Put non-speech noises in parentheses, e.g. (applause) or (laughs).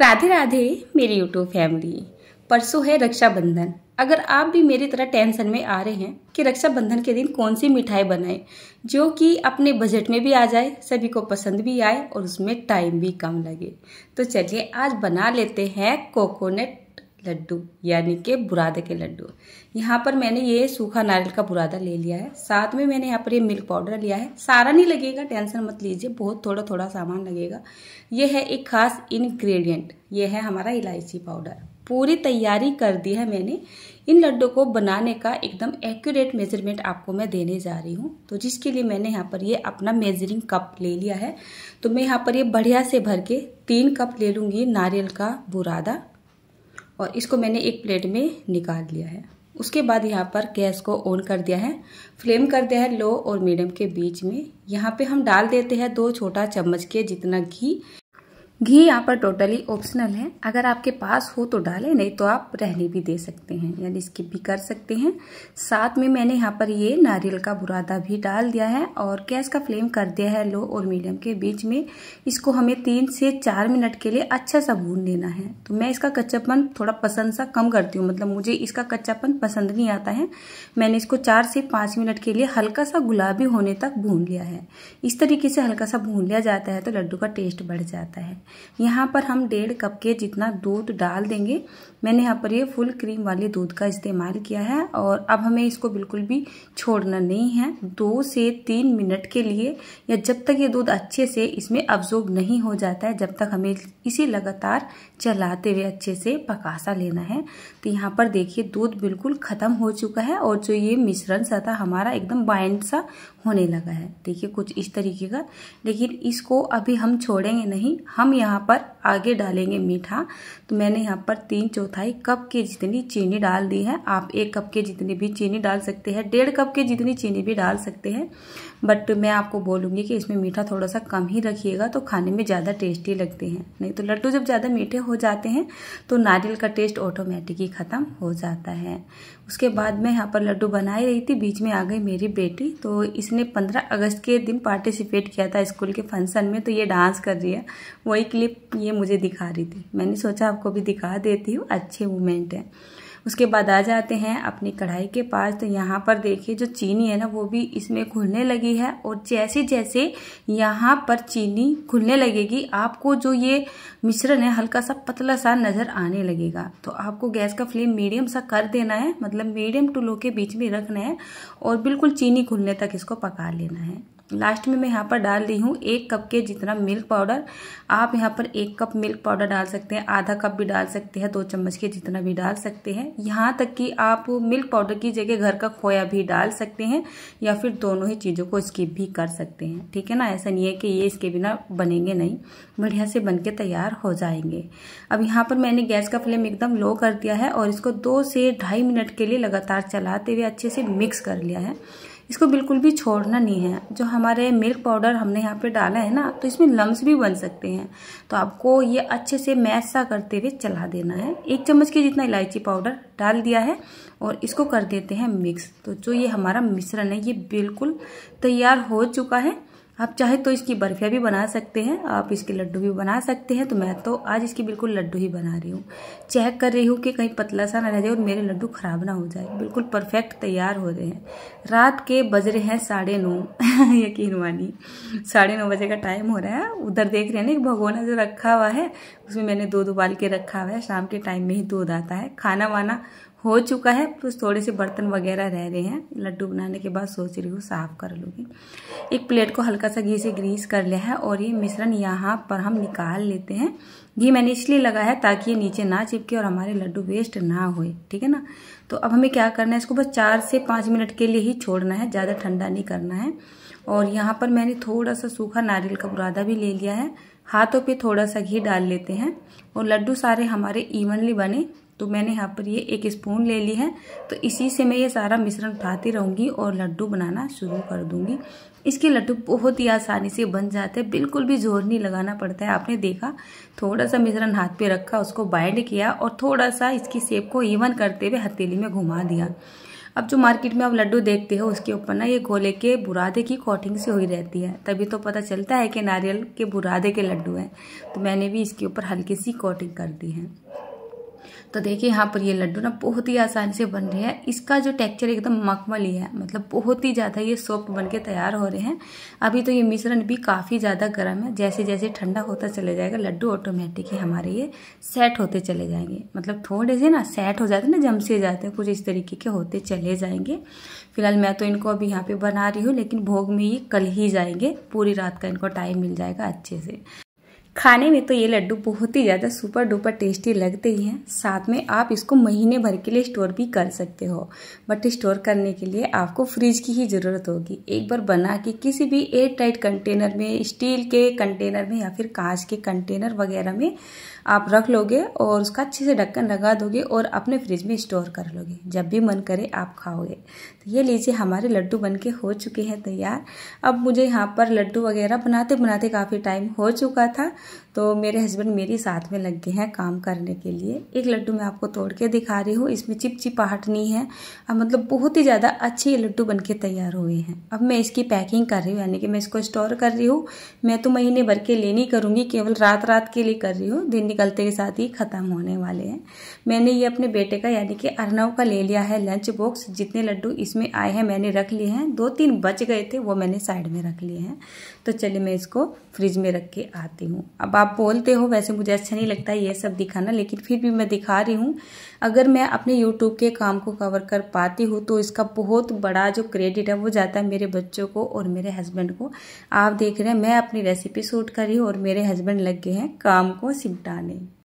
राधे राधे मेरी YouTube family परसों है रक्षाबंधन अगर आप भी मेरी तरह टेंशन में आ रहे हैं कि रक्षाबंधन के दिन कौन सी मिठाई बनाएं जो कि अपने बजट में भी आ जाए सभी को पसंद भी आए और उसमें टाइम भी कम लगे तो चलिए आज बना लेते हैं कोकोनट लड्डू यानी कि बुरादे के लड्डू यहाँ पर मैंने ये सूखा नारियल का बुरादा ले लिया है साथ में मैंने यहाँ पर ये मिल्क पाउडर लिया है सारा नहीं लगेगा टेंशन मत लीजिए बहुत थोड़ा थोड़ा सामान लगेगा ये है एक खास इन्ग्रेडियंट ये है हमारा इलायची पाउडर पूरी तैयारी कर दी है मैंने इन लड्डू को बनाने का एकदम एक्यूरेट मेजरमेंट आपको मैं देने जा रही हूँ तो जिसके लिए मैंने यहाँ पर ये अपना मेजरिंग कप ले लिया है तो मैं यहाँ पर ये बढ़िया से भर के तीन कप ले लूँगी नारियल का बुरादा और इसको मैंने एक प्लेट में निकाल लिया है उसके बाद यहाँ पर गैस को ऑन कर दिया है फ्लेम कर दिया है लो और मीडियम के बीच में यहाँ पे हम डाल देते हैं दो छोटा चम्मच के जितना घी घी यहाँ पर टोटली ऑप्शनल है अगर आपके पास हो तो डालें नहीं तो आप रहने भी दे सकते हैं यानी स्किप भी कर सकते हैं साथ में मैंने यहाँ पर ये नारियल का बुरादा भी डाल दिया है और गैस का फ्लेम कर दिया है लो और मीडियम के बीच में इसको हमें तीन से चार मिनट के लिए अच्छा सा भून लेना है तो मैं इसका कच्चापन थोड़ा पसंद सा कम करती हूँ मतलब मुझे इसका कच्चापन पसंद नहीं आता है मैंने इसको चार से पाँच मिनट के लिए हल्का सा गुलाबी होने तक भून लिया है इस तरीके से हल्का सा भून लिया जाता है तो लड्डू का टेस्ट बढ़ जाता है यहाँ पर हम डेढ़ कप के जितना दूध डाल देंगे मैंने यहाँ पर ये फुल क्रीम वाले दूध का इस्तेमाल किया है और अब हमें इसको बिल्कुल भी छोड़ना नहीं है दो से तीन मिनट के लिए या जब तक ये दूध अच्छे से इसमें अब्जॉर्ब नहीं हो जाता है जब तक हमें इसे लगातार चलाते हुए अच्छे से पकासा लेना है तो यहाँ पर देखिए दूध बिल्कुल ख़त्म हो चुका है और जो ये मिश्रण सा था हमारा एकदम बाइंड सा होने लगा है देखिए कुछ इस तरीके का लेकिन इसको अभी हम छोड़ेंगे नहीं हम यहाँ पर आगे डालेंगे मीठा तो मैंने यहाँ पर तीन चौथाई कप की जितनी चीनी डाल दी है आप एक कप के जितनी भी चीनी डाल सकते हैं डेढ़ कप के जितनी चीनी भी डाल सकते हैं बट मैं आपको बोलूँगी कि इसमें मीठा थोड़ा सा कम ही रखिएगा तो खाने में ज़्यादा टेस्टी लगते हैं नहीं तो लड्डू जब ज़्यादा मीठे हो जाते हैं तो नारियल का टेस्ट ऑटोमेटिक ही ख़त्म हो जाता है उसके बाद मैं यहाँ पर लड्डू बना ही रही थी बीच में आ गई मेरी बेटी तो इसने पंद्रह अगस्त के दिन पार्टिसिपेट किया था स्कूल के फंक्शन में तो ये डांस कर रही है वही क्लिप ये मुझे दिखा रही थी मैंने सोचा आपको भी दिखा देती हूँ अच्छे मूवमेंट हैं उसके बाद आ जाते हैं अपनी कढ़ाई के पास तो यहाँ पर देखिए जो चीनी है ना वो भी इसमें घुलने लगी है और जैसे जैसे यहाँ पर चीनी घुलने लगेगी आपको जो ये मिश्रण है हल्का सा पतला सा नज़र आने लगेगा तो आपको गैस का फ्लेम मीडियम सा कर देना है मतलब मीडियम टू लो के बीच में रखना है और बिल्कुल चीनी घुलने तक इसको पका लेना है लास्ट में मैं यहाँ पर डाल रही हूँ एक कप के जितना मिल्क पाउडर आप यहाँ पर एक कप मिल्क पाउडर डाल सकते हैं आधा कप भी डाल सकते हैं दो चम्मच के जितना भी डाल सकते हैं यहाँ तक कि आप मिल्क पाउडर की जगह घर का खोया भी डाल सकते हैं या फिर दोनों ही चीज़ों को स्किप भी कर सकते हैं ठीक है ना ऐसा नहीं है कि ये इसके बिना बनेंगे नहीं बढ़िया से बन के तैयार हो जाएंगे अब यहाँ पर मैंने गैस का फ्लेम एकदम लो कर दिया है और इसको दो से ढाई मिनट के लिए लगातार चलाते हुए अच्छे से मिक्स कर लिया है इसको बिल्कुल भी छोड़ना नहीं है जो हमारे मिल्क पाउडर हमने यहाँ पे डाला है ना तो इसमें लम्स भी बन सकते हैं तो आपको ये अच्छे से मैश सा करते हुए चला देना है एक चम्मच के जितना इलायची पाउडर डाल दिया है और इसको कर देते हैं मिक्स तो जो ये हमारा मिश्रण है ये बिल्कुल तैयार हो चुका है आप चाहे तो इसकी बर्फियाँ भी बना सकते हैं आप इसके लड्डू भी बना सकते हैं तो मैं तो आज इसकी बिल्कुल लड्डू ही बना रही हूँ चेक कर रही हूँ कि कहीं पतला सा ना रह जाए और मेरे लड्डू ख़राब ना हो जाए बिल्कुल परफेक्ट तैयार हो रहे हैं रात के बज रहे हैं साढ़े नौ (laughs) यकीन मानिए साढ़े नौ बजे का टाइम हो रहा है उधर देख रहे हैं ना एक भगोना जो रखा हुआ है उसमें मैंने दूध उबाल के रखा हुआ है शाम के टाइम में ही दूध आता है खाना वाना हो चुका है तो थोड़े से बर्तन वगैरह रह रहे हैं लड्डू बनाने के बाद सोच रही हूँ साफ़ कर लूँगी एक प्लेट को हल्का सा घी से ग्रीस कर लिया है और ये मिश्रण यहाँ पर हम निकाल लेते हैं घी मैंने इसलिए लगाया है ताकि ये नीचे ना चिपके और हमारे लड्डू वेस्ट ना होए ठीक है ना तो अब हमें क्या करना है इसको बस चार से पाँच मिनट के लिए ही छोड़ना है ज़्यादा ठंडा नहीं करना है और यहाँ पर मैंने थोड़ा सा सूखा नारियल का बुरादा भी ले लिया है हाथों पे थोड़ा सा घी डाल लेते हैं और लड्डू सारे हमारे इवनली बने तो मैंने यहाँ पर ये एक स्पून ले ली है तो इसी से मैं ये सारा मिश्रण उठाती रहूँगी और लड्डू बनाना शुरू कर दूँगी इसके लड्डू बहुत ही आसानी से बन जाते हैं बिल्कुल भी जोर नहीं लगाना पड़ता है आपने देखा थोड़ा सा मिश्रण हाथ पे रखा उसको बाइंड किया और थोड़ा सा इसकी सेप को इवन करते हुए हथेली में घुमा दिया अब जो मार्केट में आप लड्डू देखते हो उसके ऊपर ना ये गोले के बुरादे की कोटिंग से हुई रहती है तभी तो पता चलता है कि नारियल के बुरादे के लड्डू हैं तो मैंने भी इसके ऊपर हल्की सी कोटिंग कर दी है तो देखिए यहाँ पर ये लड्डू ना बहुत ही आसानी से बन रहे हैं इसका जो टेक्चर एकदम मखमली है मतलब बहुत ही ज़्यादा ये सॉफ्ट बन के तैयार हो रहे हैं अभी तो ये मिश्रण भी काफ़ी ज़्यादा गर्म है जैसे जैसे ठंडा होता चले जाएगा लड्डू ऑटोमेटिक ही हमारे ये सेट होते चले जाएंगे मतलब थोड़े से ना सेट हो जाते ना जम से जाते हैं कुछ इस तरीके के होते चले जाएंगे फिलहाल मैं तो इनको अभी यहाँ पर बना रही हूँ लेकिन भोग में ये कल ही जाएंगे पूरी रात का इनको टाइम मिल जाएगा अच्छे से खाने में तो ये लड्डू बहुत ही ज़्यादा सुपर डुपर टेस्टी लगते ही हैं साथ में आप इसको महीने भर के लिए स्टोर भी कर सकते हो बट स्टोर करने के लिए आपको फ्रिज की ही ज़रूरत होगी एक बार बना के किसी भी एयर टाइट कंटेनर में स्टील के कंटेनर में या फिर कांच के कंटेनर वगैरह में आप रख लोगे और उसका अच्छे से ढक्कन लगा दोगे और अपने फ्रिज में स्टोर कर लोगे जब भी मन करे आप खाओगे तो ये लीजिए हमारे लड्डू बन के हो चुके हैं तैयार अब मुझे यहाँ पर लड्डू वगैरह बनाते बनाते काफ़ी टाइम हो चुका था तो मेरे हस्बैंड मेरे साथ में लग गए हैं काम करने के लिए एक लड्डू मैं आपको तोड़ के दिखा रही हूँ इसमें चिपचिपाहट नहीं है अब मतलब बहुत ही ज़्यादा अच्छे ये लड्डू बन तैयार हुए हैं अब मैं इसकी पैकिंग कर रही हूँ यानी कि मैं इसको स्टोर कर रही हूँ मैं तो महीने भर के लिए नहीं करूँगी केवल रात रात के लिए कर रही हूँ दिन निकलते के साथ ही ख़त्म होने वाले हैं मैंने ये अपने बेटे का यानी कि अर्नव का ले लिया है लंच बॉक्स जितने लड्डू इसमें आए हैं मैंने रख लिए हैं दो तीन बच गए थे वो मैंने साइड में रख लिए हैं तो चलिए मैं इसको फ्रिज में रख के आती हूँ अब आप बोलते हो वैसे मुझे अच्छा नहीं लगता ये सब दिखाना लेकिन फिर भी मैं दिखा रही हूँ अगर मैं अपने यूट्यूब के काम को कवर कर पाती हूँ तो इसका बहुत बड़ा जो क्रेडिट है वो जाता है मेरे बच्चों को और मेरे हस्बैंड को आप देख रहे हैं मैं अपनी रेसिपी शूट करी और मेरे हस्बैंड लग गए हैं काम को सिमटाने